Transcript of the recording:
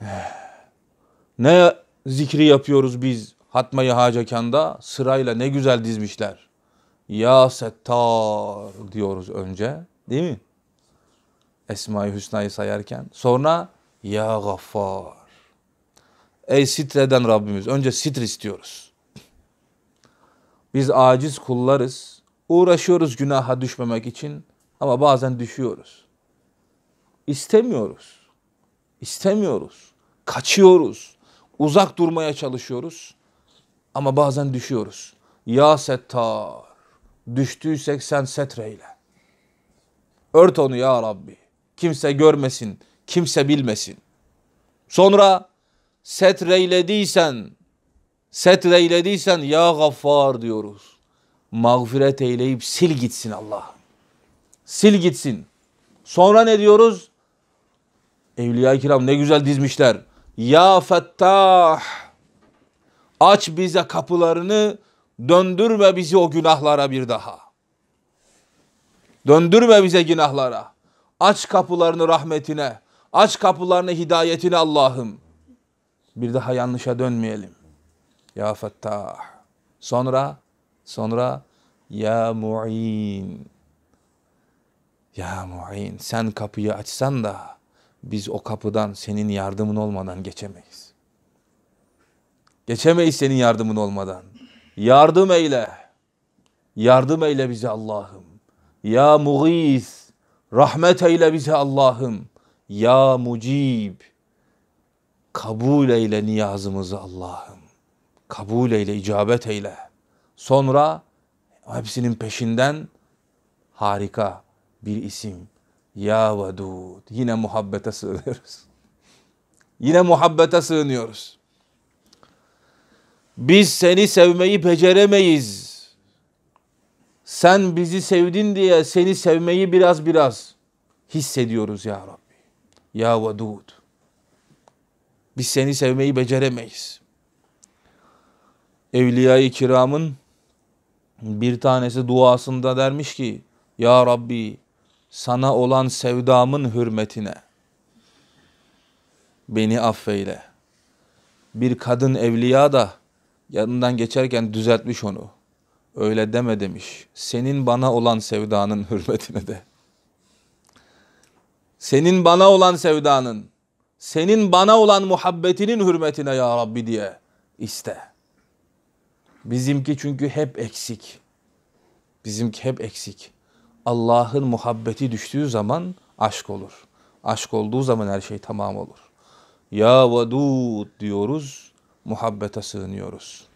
Ne zikri yapıyoruz biz Hatmayı Hacekanda sırayla ne güzel dizmişler. Ya Settar diyoruz önce değil mi? Esma-i Hüsna'yı sayarken. Sonra Ya Gaffar. Ey sitreden Rabbimiz. Önce sitr istiyoruz. Biz aciz kullarız. Uğraşıyoruz günaha düşmemek için ama bazen düşüyoruz. İstemiyoruz istemiyoruz. Kaçıyoruz. Uzak durmaya çalışıyoruz. Ama bazen düşüyoruz. Ya settar. Düştüysek sen setreyle. Ört onu ya Rabbi. Kimse görmesin, kimse bilmesin. Sonra setreylediysen, setreylediysen ya gaffar diyoruz. Mağfiret eyleyip sil gitsin Allah. Sil gitsin. Sonra ne diyoruz? Evliya-i kiram ne güzel dizmişler. Ya Fettah aç bize kapılarını döndürme bizi o günahlara bir daha. Döndürme bize günahlara. Aç kapılarını rahmetine. Aç kapılarını hidayetine Allah'ım. Bir daha yanlışa dönmeyelim. Ya Fettah. Sonra, sonra Ya Mu'in. Ya Mu'in sen kapıyı açsan da biz o kapıdan senin yardımın olmadan geçemeyiz. Geçemeyiz senin yardımın olmadan. Yardım eyle. Yardım eyle bize Allah'ım. Ya Muğis. Rahmet eyle bize Allah'ım. Ya Mucib. Kabul eyle niyazımızı Allah'ım. Kabul eyle, icabet eyle. Sonra hepsinin peşinden harika bir isim ya Vedud. Yine muhabbete sığınıyoruz. Yine muhabbete sığınıyoruz. Biz seni sevmeyi beceremeyiz. Sen bizi sevdin diye seni sevmeyi biraz biraz hissediyoruz ya Rabbi. Ya Vedud. Biz seni sevmeyi beceremeyiz. Evliya-i kiramın bir tanesi duasında dermiş ki Ya Rabbi sana olan sevdamın hürmetine beni affeyle. Bir kadın evliya da yanından geçerken düzeltmiş onu. Öyle deme demiş. Senin bana olan sevdanın hürmetine de. Senin bana olan sevdanın, senin bana olan muhabbetinin hürmetine ya Rabbi diye iste. Bizimki çünkü hep eksik. Bizimki hep eksik. Allah'ın muhabbeti düştüğü zaman aşk olur. Aşk olduğu zaman her şey tamam olur. Ya Vedud diyoruz, muhabbete sığınıyoruz.